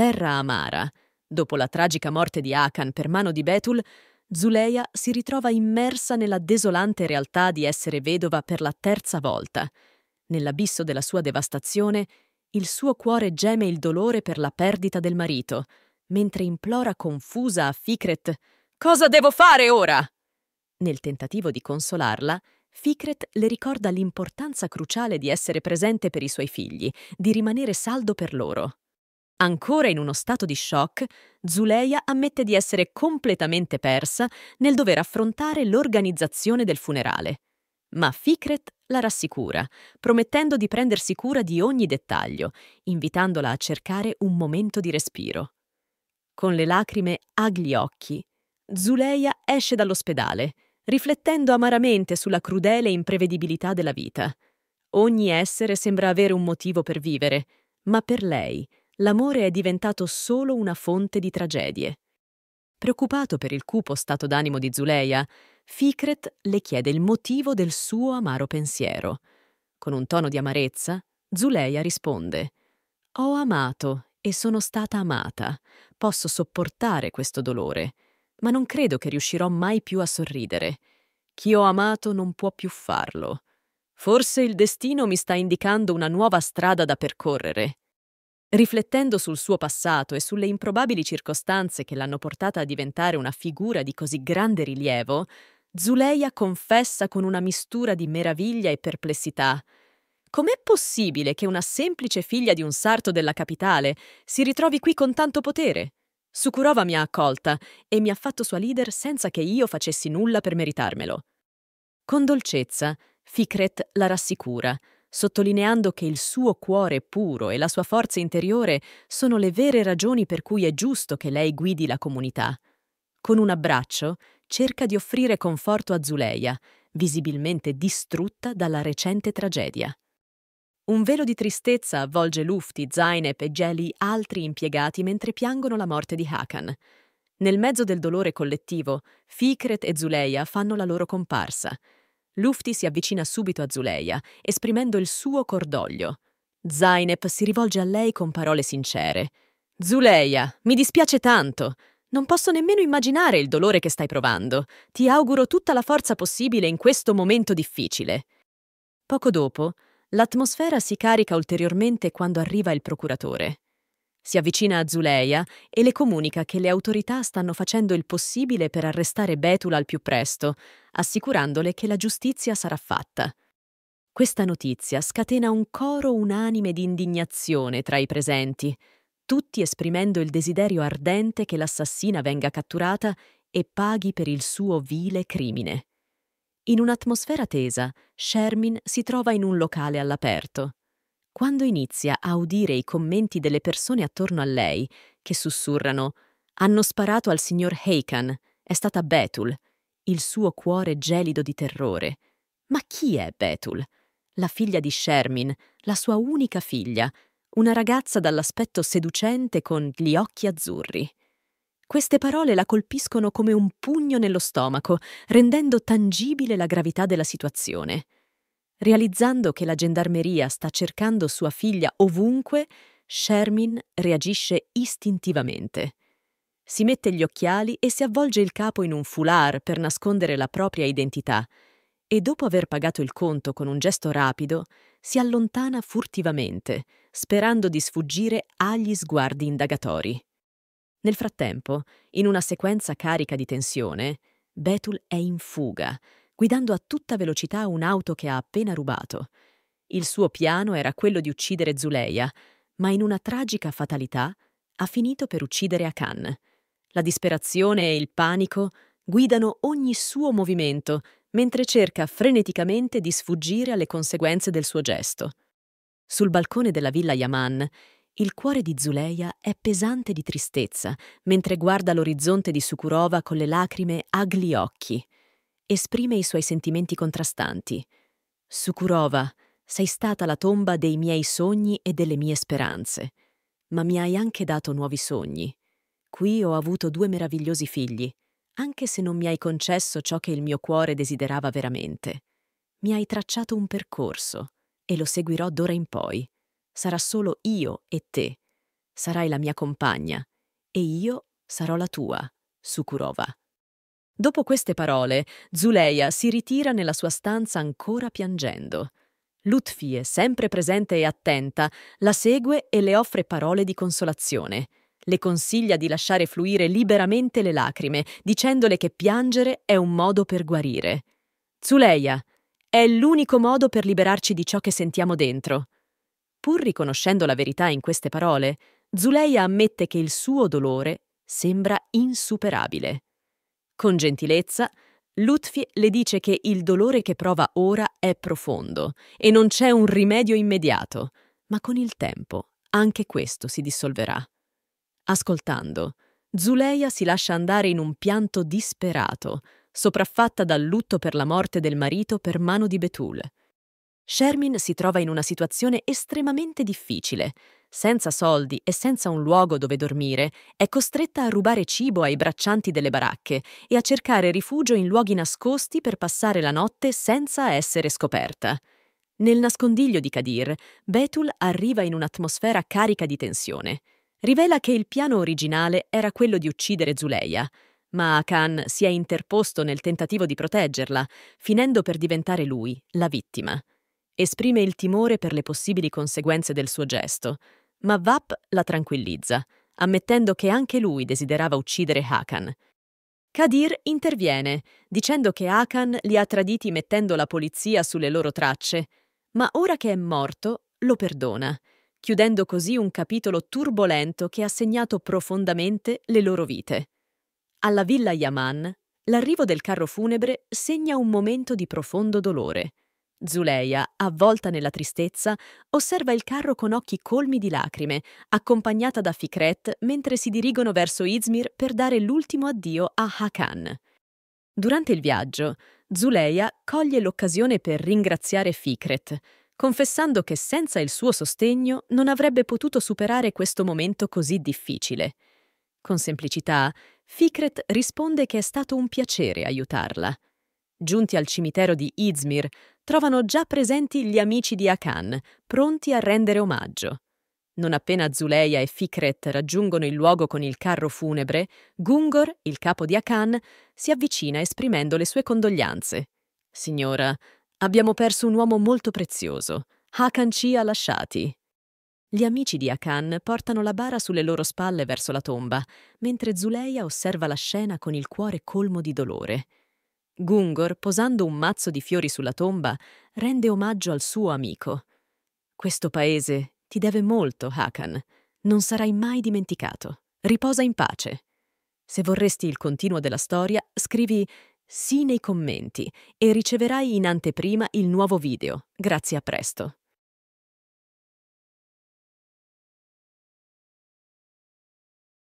terra amara, dopo la tragica morte di Akan per mano di Betul, Zuleia si ritrova immersa nella desolante realtà di essere vedova per la terza volta. Nell'abisso della sua devastazione, il suo cuore geme il dolore per la perdita del marito, mentre implora confusa a Fikret Cosa devo fare ora? Nel tentativo di consolarla, Fikret le ricorda l'importanza cruciale di essere presente per i suoi figli, di rimanere saldo per loro. Ancora in uno stato di shock, Zuleia ammette di essere completamente persa nel dover affrontare l'organizzazione del funerale. Ma Fikret la rassicura, promettendo di prendersi cura di ogni dettaglio, invitandola a cercare un momento di respiro. Con le lacrime agli occhi, Zuleia esce dall'ospedale, riflettendo amaramente sulla crudele imprevedibilità della vita. Ogni essere sembra avere un motivo per vivere, ma per lei l'amore è diventato solo una fonte di tragedie. Preoccupato per il cupo stato d'animo di Zuleia, Fikret le chiede il motivo del suo amaro pensiero. Con un tono di amarezza, Zuleia risponde Ho amato e sono stata amata. Posso sopportare questo dolore, ma non credo che riuscirò mai più a sorridere. Chi ho amato non può più farlo. Forse il destino mi sta indicando una nuova strada da percorrere. Riflettendo sul suo passato e sulle improbabili circostanze che l'hanno portata a diventare una figura di così grande rilievo, Zuleia confessa con una mistura di meraviglia e perplessità. Com'è possibile che una semplice figlia di un sarto della capitale si ritrovi qui con tanto potere? Sukurova mi ha accolta e mi ha fatto sua leader senza che io facessi nulla per meritarmelo. Con dolcezza, Fikret la rassicura, sottolineando che il suo cuore puro e la sua forza interiore sono le vere ragioni per cui è giusto che lei guidi la comunità. Con un abbraccio cerca di offrire conforto a Zuleia, visibilmente distrutta dalla recente tragedia. Un velo di tristezza avvolge Lufti, Zainep e Jelly, altri impiegati, mentre piangono la morte di Hakan. Nel mezzo del dolore collettivo, Fikret e Zuleia fanno la loro comparsa – Lufti si avvicina subito a Zuleia, esprimendo il suo cordoglio. Zainep si rivolge a lei con parole sincere. Zuleia, mi dispiace tanto. Non posso nemmeno immaginare il dolore che stai provando. Ti auguro tutta la forza possibile in questo momento difficile. Poco dopo, l'atmosfera si carica ulteriormente quando arriva il procuratore. Si avvicina a Zuleia e le comunica che le autorità stanno facendo il possibile per arrestare Betula al più presto, assicurandole che la giustizia sarà fatta. Questa notizia scatena un coro unanime di indignazione tra i presenti, tutti esprimendo il desiderio ardente che l'assassina venga catturata e paghi per il suo vile crimine. In un'atmosfera tesa, Shermin si trova in un locale all'aperto quando inizia a udire i commenti delle persone attorno a lei, che sussurrano Hanno sparato al signor Hakan, è stata Betul, il suo cuore gelido di terrore. Ma chi è Betul? La figlia di Shermin, la sua unica figlia, una ragazza dall'aspetto seducente con gli occhi azzurri. Queste parole la colpiscono come un pugno nello stomaco, rendendo tangibile la gravità della situazione. Realizzando che la gendarmeria sta cercando sua figlia ovunque, Shermin reagisce istintivamente. Si mette gli occhiali e si avvolge il capo in un foulard per nascondere la propria identità e dopo aver pagato il conto con un gesto rapido, si allontana furtivamente, sperando di sfuggire agli sguardi indagatori. Nel frattempo, in una sequenza carica di tensione, Betul è in fuga, guidando a tutta velocità un'auto che ha appena rubato. Il suo piano era quello di uccidere Zuleia, ma in una tragica fatalità ha finito per uccidere Akan. La disperazione e il panico guidano ogni suo movimento mentre cerca freneticamente di sfuggire alle conseguenze del suo gesto. Sul balcone della villa Yaman, il cuore di Zuleia è pesante di tristezza mentre guarda l'orizzonte di Sukurova con le lacrime agli occhi esprime i suoi sentimenti contrastanti. Sukurova, sei stata la tomba dei miei sogni e delle mie speranze, ma mi hai anche dato nuovi sogni. Qui ho avuto due meravigliosi figli, anche se non mi hai concesso ciò che il mio cuore desiderava veramente. Mi hai tracciato un percorso e lo seguirò d'ora in poi. Sarà solo io e te. Sarai la mia compagna e io sarò la tua, Sukurova. Dopo queste parole, Zuleia si ritira nella sua stanza ancora piangendo. Lutfie, sempre presente e attenta, la segue e le offre parole di consolazione. Le consiglia di lasciare fluire liberamente le lacrime, dicendole che piangere è un modo per guarire. Zuleia, è l'unico modo per liberarci di ciò che sentiamo dentro. Pur riconoscendo la verità in queste parole, Zuleia ammette che il suo dolore sembra insuperabile. Con gentilezza, Lutfi le dice che il dolore che prova ora è profondo e non c'è un rimedio immediato, ma con il tempo anche questo si dissolverà. Ascoltando, Zuleia si lascia andare in un pianto disperato, sopraffatta dal lutto per la morte del marito per mano di Betul. Shermin si trova in una situazione estremamente difficile. Senza soldi e senza un luogo dove dormire, è costretta a rubare cibo ai braccianti delle baracche e a cercare rifugio in luoghi nascosti per passare la notte senza essere scoperta. Nel nascondiglio di Kadir, Betul arriva in un'atmosfera carica di tensione. Rivela che il piano originale era quello di uccidere Zuleia, ma Akan si è interposto nel tentativo di proteggerla, finendo per diventare lui la vittima. Esprime il timore per le possibili conseguenze del suo gesto, ma Vap la tranquillizza, ammettendo che anche lui desiderava uccidere Hakan. Kadir interviene, dicendo che Hakan li ha traditi mettendo la polizia sulle loro tracce, ma ora che è morto lo perdona, chiudendo così un capitolo turbolento che ha segnato profondamente le loro vite. Alla villa Yaman, l'arrivo del carro funebre segna un momento di profondo dolore. Zuleia, avvolta nella tristezza, osserva il carro con occhi colmi di lacrime, accompagnata da Fikret mentre si dirigono verso Izmir per dare l'ultimo addio a Hakan. Durante il viaggio, Zuleia coglie l'occasione per ringraziare Fikret, confessando che senza il suo sostegno non avrebbe potuto superare questo momento così difficile. Con semplicità, Fikret risponde che è stato un piacere aiutarla. Giunti al cimitero di Izmir, trovano già presenti gli amici di Akan, pronti a rendere omaggio. Non appena Zuleia e Fikret raggiungono il luogo con il carro funebre, Gungor, il capo di Akan, si avvicina esprimendo le sue condoglianze. Signora, abbiamo perso un uomo molto prezioso. Hakan ci ha lasciati. Gli amici di Akan portano la bara sulle loro spalle verso la tomba, mentre Zuleia osserva la scena con il cuore colmo di dolore. Gungor, posando un mazzo di fiori sulla tomba, rende omaggio al suo amico. Questo paese ti deve molto, Hakan. Non sarai mai dimenticato. Riposa in pace. Se vorresti il continuo della storia, scrivi sì nei commenti e riceverai in anteprima il nuovo video. Grazie a presto.